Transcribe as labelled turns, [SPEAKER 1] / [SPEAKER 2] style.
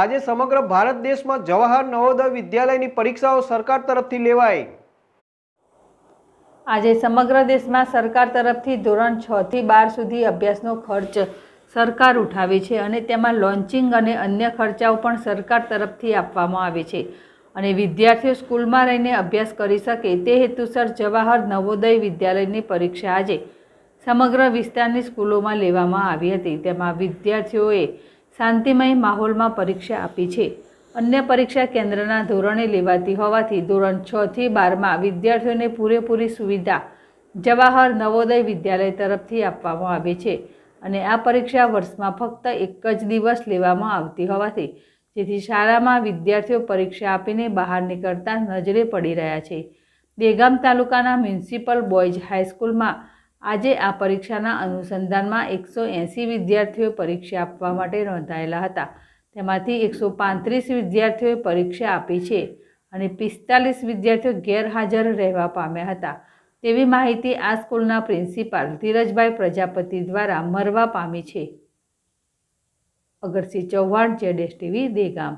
[SPEAKER 1] આજે સમગ્ર ભારત દેશમાં જવાહર નવોદય વિદ્યાલયની પરીક્ષાઓ સરકાર તરફથી લેવાઈ આજે સમગ્ર દેશમાં સરકાર તરફથી ધોરણ છ થી બાર સુધી અભ્યાસનો ખર્ચ સરકાર ઉઠાવે છે અને તેમાં લોન્ચિંગ અને અન્ય ખર્ચાઓ પણ સરકાર તરફથી આપવામાં આવે છે અને વિદ્યાર્થીઓ સ્કૂલમાં રહીને અભ્યાસ કરી શકે તે હેતુસર જવાહર નવોદય વિદ્યાલયની પરીક્ષા આજે સમગ્ર વિસ્તારની સ્કૂલોમાં લેવામાં આવી હતી તેમાં વિદ્યાર્થીઓએ શાંતિમય માહોલમાં પરીક્ષા આપી છે અન્ય પરીક્ષા કેન્દ્રના ધોરણે લેવાતી હોવાથી ધોરણ છથી બારમાં વિદ્યાર્થીઓને પૂરેપૂરી સુવિધા જવાહર નવોદય વિદ્યાલય તરફથી આપવામાં આવે છે અને આ પરીક્ષા વર્ષમાં ફક્ત એક જ દિવસ લેવામાં આવતી હોવાથી જેથી શાળામાં વિદ્યાર્થીઓ પરીક્ષા આપીને બહાર નીકળતા નજરે પડી રહ્યા છે દેગામ તાલુકાના મ્યુનિસિપલ બોયઝ હાઈસ્કૂલમાં આજે આ પરીક્ષાના અનુસંધાનમાં એકસો એંસી વિદ્યાર્થીઓ પરીક્ષા આપવા માટે નોંધાયેલા હતા તેમાંથી એકસો પાંત્રીસ વિદ્યાર્થીઓએ પરીક્ષા આપી છે અને પિસ્તાલીસ વિદ્યાર્થીઓ ગેરહાજર રહેવા પામ્યા હતા તેવી માહિતી આ સ્કૂલના પ્રિન્સિપાલ ધીરજભાઈ પ્રજાપતિ દ્વારા મરવા પામી છે અગરસિંહ ચૌહાણ જેડેશ ટીવી દેગામ